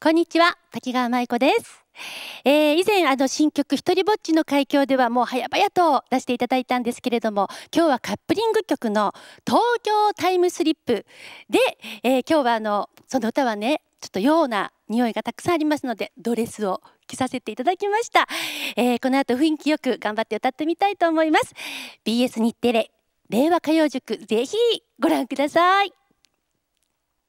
こんにちは滝川舞子です、えー、以前あの新曲「ひとりぼっちの海峡」ではもう早々と出していただいたんですけれども今日はカップリング曲の「東京タイムスリップで」えー、今日はあのその歌はねちょっとような匂いがたくさんありますのでドレスを着させていただきました、えー、この後雰囲気よく頑張って歌ってみたいと思います BS 日テレ令和歌謡塾ぜひご覧ください